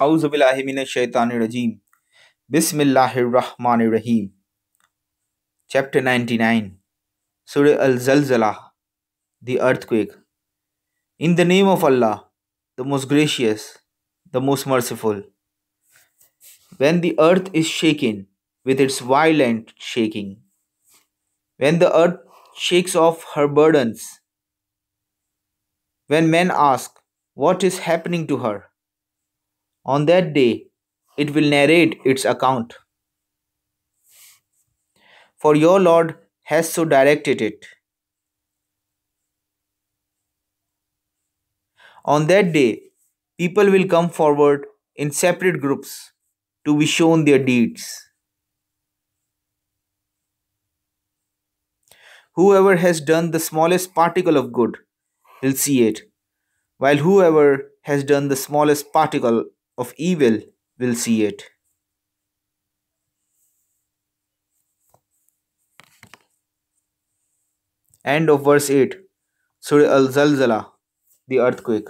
Auzubillahiminashaitanirajim. Bismillahirrahmanirrahim. Chapter 99 Surah Al Zalzala The Earthquake. In the name of Allah, the most gracious, the most merciful. When the earth is shaken with its violent shaking, when the earth shakes off her burdens, when men ask what is happening to her, on that day, it will narrate its account. For your Lord has so directed it. On that day, people will come forward in separate groups to be shown their deeds. Whoever has done the smallest particle of good will see it, while whoever has done the smallest particle of evil will see it. End of verse 8 Surah Al Zalzala, the earthquake.